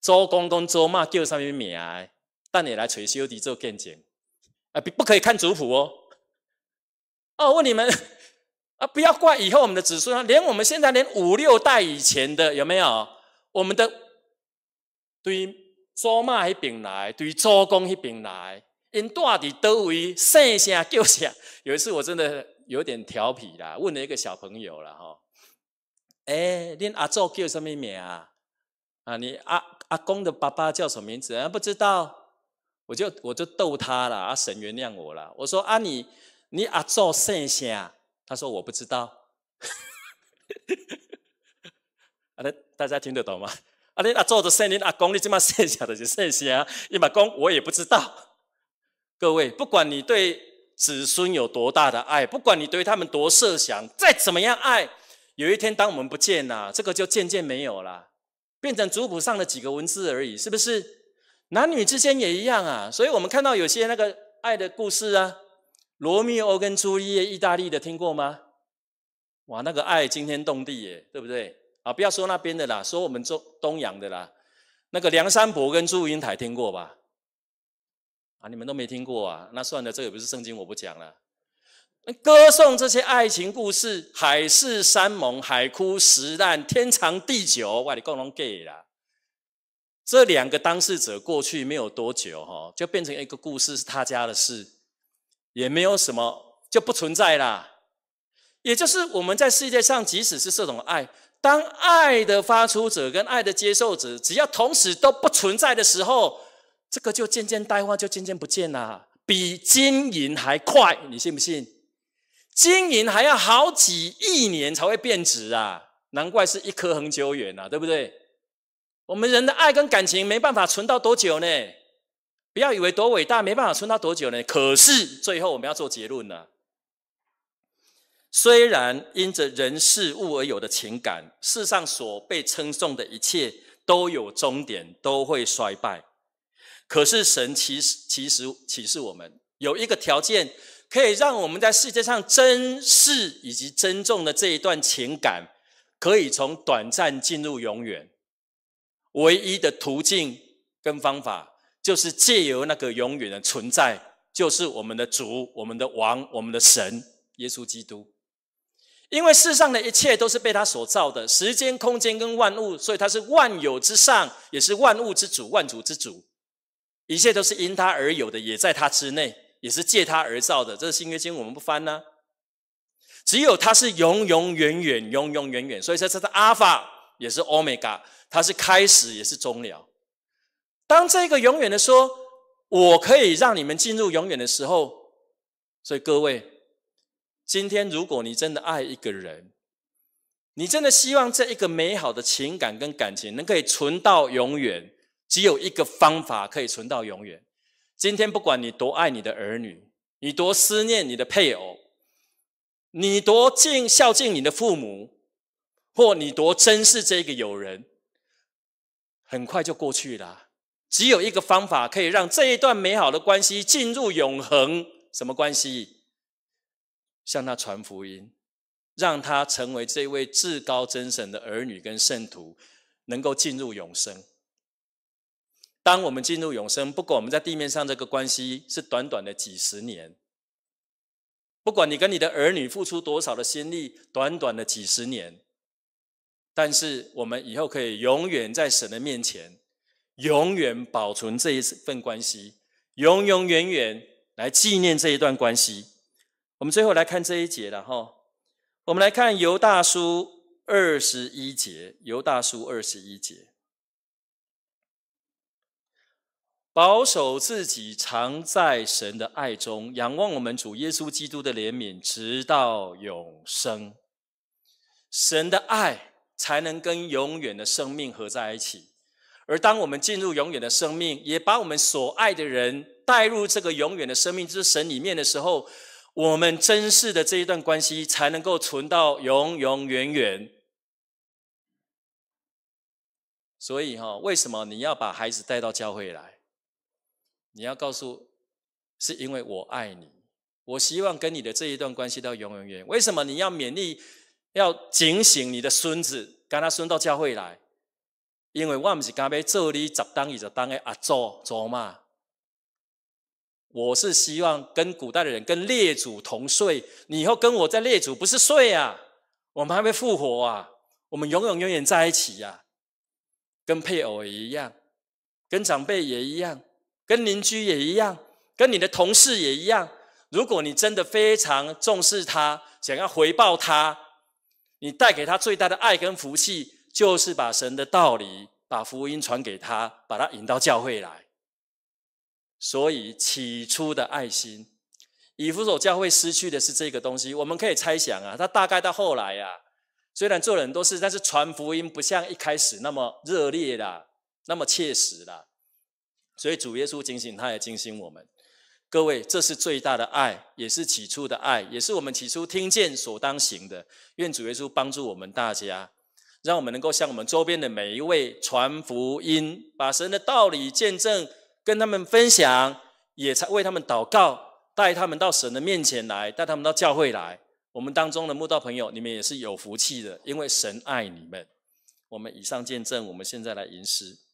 周公公、周妈叫什么名？但你来垂休的做见证。啊，不不可以看族谱哦。哦，问你们啊，不要怪以后我们的子孙啊，连我们现在连五六代以前的有没有？我们的对周妈一边来，对周公一边来。因住在都位，圣贤叫啥？有一次我真的有点调皮啦，问了一个小朋友了哈。哎，恁阿祖叫什么名啊？啊，你阿阿公的爸爸叫什么名字？不知道，我就我就逗他了，阿神原谅我了。我说啊，你你阿祖姓啥？他说我不知道。阿 [laughs] 咧，大家听得懂吗？阿你阿祖的姓，你阿公你怎么姓啥的是圣贤，你阿公我也不知道。各位，不管你对子孙有多大的爱，不管你对他们多设想，再怎么样爱，有一天当我们不见了，这个就渐渐没有了，变成族谱上的几个文字而已，是不是？男女之间也一样啊，所以我们看到有些那个爱的故事啊，罗密欧跟朱丽叶，意大利的听过吗？哇，那个爱惊天动地耶，对不对？啊，不要说那边的啦，说我们中东洋的啦，那个梁山伯跟祝英台听过吧？啊！你们都没听过啊？那算了，这也不是圣经，我不讲了。歌颂这些爱情故事，海誓山盟，海枯石烂，天长地久，我里共同 g a y 啦。这两个当事者过去没有多久，哈，就变成一个故事，是他家的事，也没有什么，就不存在啦。也就是我们在世界上，即使是这种爱，当爱的发出者跟爱的接受者，只要同时都不存在的时候，这个就渐渐淡化，就渐渐不见了，比金银还快，你信不信？金银还要好几亿年才会变质啊！难怪是一颗恒久远呐，对不对？我们人的爱跟感情没办法存到多久呢？不要以为多伟大，没办法存到多久呢？可是最后我们要做结论啊。虽然因着人事物而有的情感，世上所被称颂的一切都有终点，都会衰败。可是神其实其实启示我们有一个条件，可以让我们在世界上珍视以及珍重的这一段情感，可以从短暂进入永远。唯一的途径跟方法，就是借由那个永远的存在，就是我们的主、我们的王、我们的神——耶稣基督。因为世上的一切都是被他所造的，时间、空间跟万物，所以他是万有之上，也是万物之主、万主之主。一切都是因他而有的，也在他之内，也是借他而造的。这是新约经，我们不翻呢。只有他是永永远远、永永远远，所以说他是阿法，也是 Omega，他是开始，也是终了。当这个永远的说，我可以让你们进入永远的时候，所以各位，今天如果你真的爱一个人，你真的希望这一个美好的情感跟感情，能可以存到永远。只有一个方法可以存到永远。今天不管你多爱你的儿女，你多思念你的配偶，你多敬孝敬你的父母，或你多珍视这个友人，很快就过去了。只有一个方法可以让这一段美好的关系进入永恒。什么关系？向他传福音，让他成为这位至高真神的儿女跟圣徒，能够进入永生。当我们进入永生，不管我们在地面上这个关系是短短的几十年，不管你跟你的儿女付出多少的心力，短短的几十年，但是我们以后可以永远在神的面前，永远保存这一份关系，永永远远来纪念这一段关系。我们最后来看这一节了哈，我们来看犹大书二十一节，犹大书二十一节。保守自己，常在神的爱中，仰望我们主耶稣基督的怜悯，直到永生。神的爱才能跟永远的生命合在一起。而当我们进入永远的生命，也把我们所爱的人带入这个永远的生命之神里面的时候，我们真实的这一段关系才能够存到永永远远。所以，哈，为什么你要把孩子带到教会来？你要告诉，是因为我爱你，我希望跟你的这一段关系到永永远。为什么你要勉励，要警醒你的孙子，跟他孙到教会来？因为我们是刚要做你十当二十当的阿祖祖嘛。我是希望跟古代的人，跟列祖同睡。你以后跟我在列祖不是睡啊，我们还会复活啊，我们永永远在一起呀，跟配偶也一样，跟长辈也一样。跟邻居也一样，跟你的同事也一样。如果你真的非常重视他，想要回报他，你带给他最大的爱跟福气，就是把神的道理、把福音传给他，把他引到教会来。所以起初的爱心，以弗所教会失去的是这个东西。我们可以猜想啊，他大概到后来呀，虽然做了很多事，但是传福音不像一开始那么热烈啦，那么切实啦。所以主耶稣警醒，他也警醒我们。各位，这是最大的爱，也是起初的爱，也是我们起初听见所当行的。愿主耶稣帮助我们大家，让我们能够向我们周边的每一位传福音，把神的道理见证，跟他们分享，也才为他们祷告，带他们到神的面前来，带他们到教会来。我们当中的慕道朋友，你们也是有福气的，因为神爱你们。我们以上见证，我们现在来吟诗。